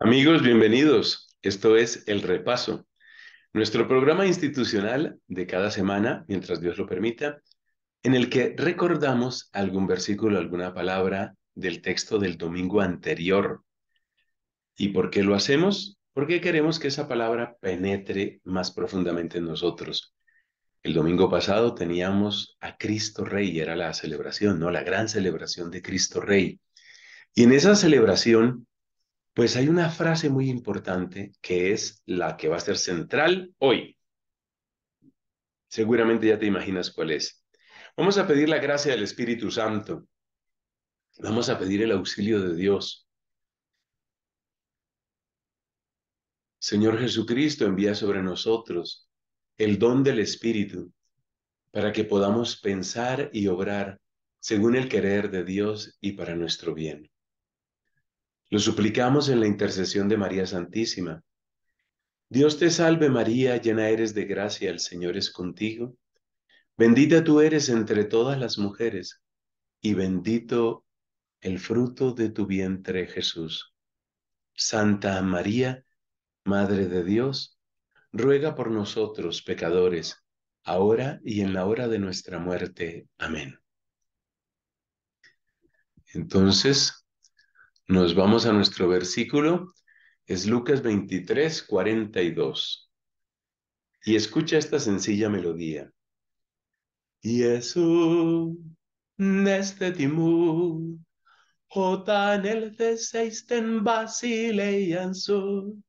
Amigos, bienvenidos. Esto es El Repaso, nuestro programa institucional de cada semana, mientras Dios lo permita, en el que recordamos algún versículo, alguna palabra del texto del domingo anterior. ¿Y por qué lo hacemos? Porque queremos que esa palabra penetre más profundamente en nosotros. El domingo pasado teníamos a Cristo Rey, era la celebración, ¿no? La gran celebración de Cristo Rey. Y en esa celebración pues hay una frase muy importante que es la que va a ser central hoy. Seguramente ya te imaginas cuál es. Vamos a pedir la gracia del Espíritu Santo. Vamos a pedir el auxilio de Dios. Señor Jesucristo, envía sobre nosotros el don del Espíritu para que podamos pensar y obrar según el querer de Dios y para nuestro bien. Lo suplicamos en la intercesión de María Santísima. Dios te salve María, llena eres de gracia, el Señor es contigo. Bendita tú eres entre todas las mujeres, y bendito el fruto de tu vientre Jesús. Santa María, Madre de Dios, ruega por nosotros pecadores, ahora y en la hora de nuestra muerte. Amén. Entonces, nos vamos a nuestro versículo, es Lucas 23, 42. Y escucha esta sencilla melodía. Jesús, neste timú el seisten basileian su.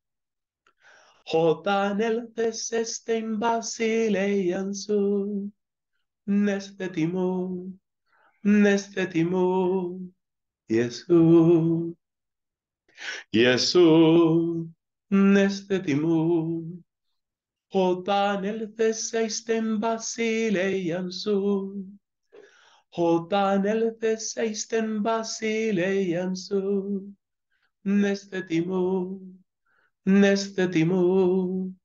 el seisten basileian su. Neste timú, Jesús, Jesús, neste timón, Hotan elfeseisten basileian zu, Hotan elfeseisten y zu, neste timón, neste timón,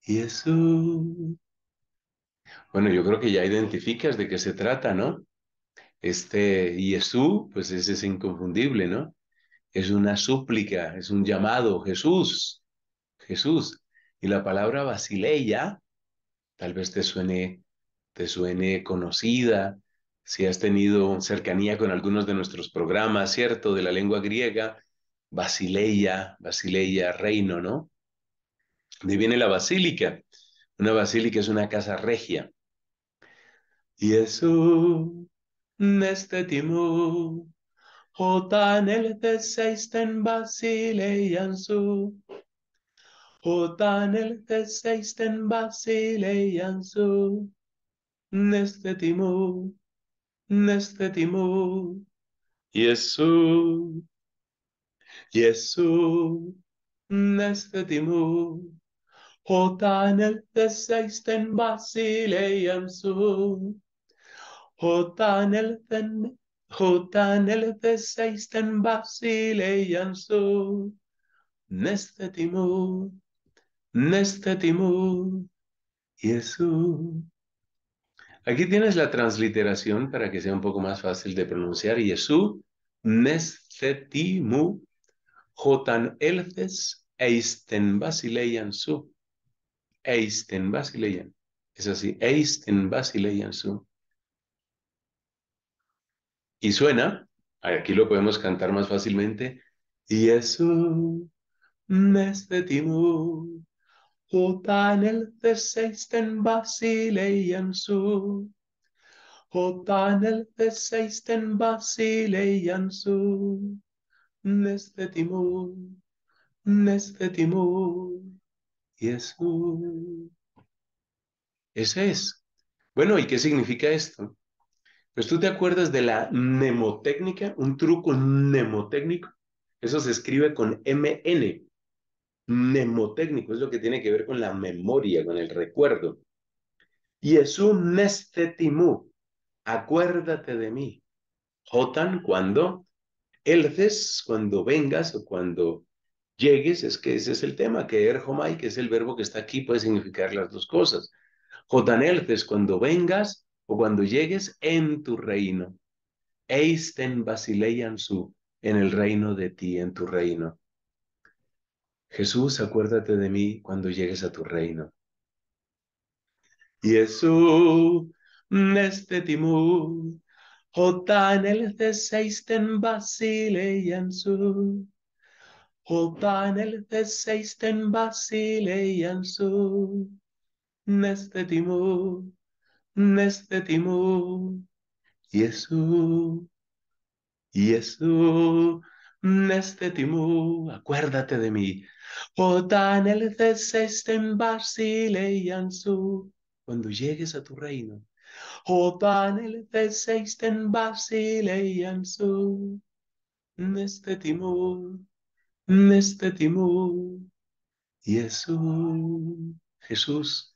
Jesús. Bueno, yo creo que ya identificas de qué se trata, ¿no? Este Jesús, pues ese es inconfundible, ¿no? Es una súplica, es un llamado, Jesús, Jesús. Y la palabra basileia, tal vez te suene, te suene conocida, si has tenido cercanía con algunos de nuestros programas, ¿cierto? De la lengua griega, basileia, basileia, reino, ¿no? De viene la basílica. Una basílica es una casa regia. Jesús, nestetimu. Hotan elfeseisten basileian zu. Neste elfeseisten basileian zu. Neste nestetimu. Yesu, timu. nestetimu. Hotan elfeseisten basileian zu. Hotanelten, seisten basileian zu, nestetimu, nestetimu, Jesús. Aquí tienes la transliteración para que sea un poco más fácil de pronunciar. Jesús, nestetimu, jotan elces, eisten basileian su. Eisten basileian. Es así, eisten basileian su. Y suena, aquí lo podemos cantar más fácilmente, y el neste timur, basile y basileian su, basile y basileian su, neste timur, neste timur, y Ese es. Bueno, ¿y qué significa esto? Pues tú te acuerdas de la mnemotécnica, un truco mnemotécnico. Eso se escribe con MN. Mnemotécnico es lo que tiene que ver con la memoria, con el recuerdo. un timu acuérdate de mí. Jotan, cuando. Elces, cuando vengas o cuando llegues, es que ese es el tema, que erjomai, que es el verbo que está aquí, puede significar las dos cosas. Jotan elces, cuando vengas, o cuando llegues en tu reino. Eisten su en el reino de ti, en tu reino. Jesús, acuérdate de mí cuando llegues a tu reino. Jesús, neste timú, en el basileian su j en el de basileian su Neste timú. Timú, Jesús. Jesús, nestetimo, acuérdate de mí. tan el este en en su. Cuando llegues a tu reino. tan el este en en su. Nestetimu, nestetimo, Jesús. Jesús,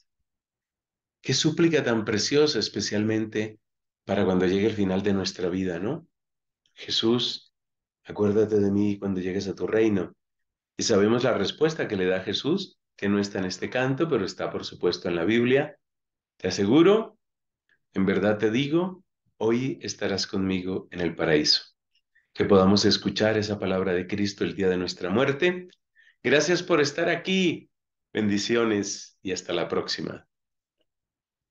Qué súplica tan preciosa, especialmente para cuando llegue el final de nuestra vida, ¿no? Jesús, acuérdate de mí cuando llegues a tu reino. Y sabemos la respuesta que le da Jesús, que no está en este canto, pero está por supuesto en la Biblia. Te aseguro, en verdad te digo, hoy estarás conmigo en el paraíso. Que podamos escuchar esa palabra de Cristo el día de nuestra muerte. Gracias por estar aquí. Bendiciones y hasta la próxima.